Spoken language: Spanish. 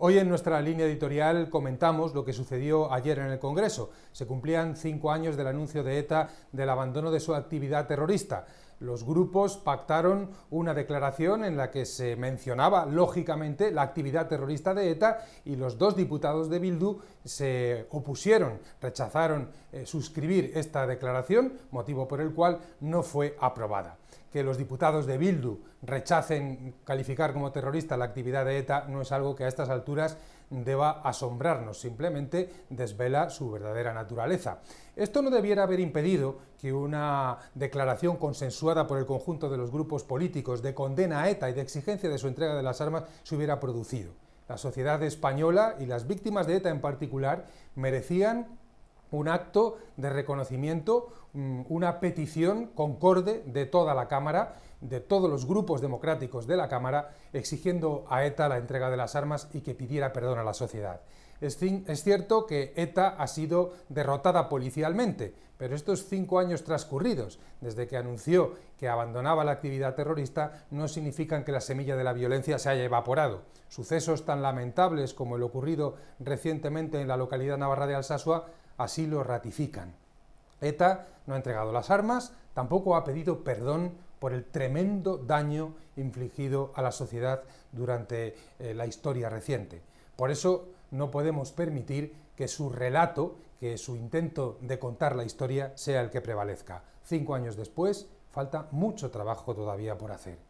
Hoy en nuestra línea editorial comentamos lo que sucedió ayer en el Congreso. Se cumplían cinco años del anuncio de ETA del abandono de su actividad terrorista. Los grupos pactaron una declaración en la que se mencionaba, lógicamente, la actividad terrorista de ETA y los dos diputados de Bildu se opusieron, rechazaron eh, suscribir esta declaración, motivo por el cual no fue aprobada que los diputados de Bildu rechacen calificar como terrorista la actividad de ETA no es algo que a estas alturas deba asombrarnos, simplemente desvela su verdadera naturaleza. Esto no debiera haber impedido que una declaración consensuada por el conjunto de los grupos políticos de condena a ETA y de exigencia de su entrega de las armas se hubiera producido. La sociedad española y las víctimas de ETA en particular merecían un acto de reconocimiento, mm, una petición concorde de toda la Cámara, de todos los grupos democráticos de la Cámara, exigiendo a ETA la entrega de las armas y que pidiera perdón a la sociedad. Es, cierto que ETA ha sido derrotada policialmente, pero estos cinco años transcurridos, desde que anunció que abandonaba la actividad terrorista, no significan que la semilla de la violencia se haya evaporado. Sucesos tan lamentables como el ocurrido recientemente en la localidad navarra de Alsasua así lo ratifican. ETA no ha entregado las armas, tampoco ha pedido perdón por el tremendo daño infligido a la sociedad durante eh, la historia reciente. Por eso no podemos permitir que su relato, que su intento de contar la historia sea el que prevalezca. Cinco años después, falta mucho trabajo todavía por hacer.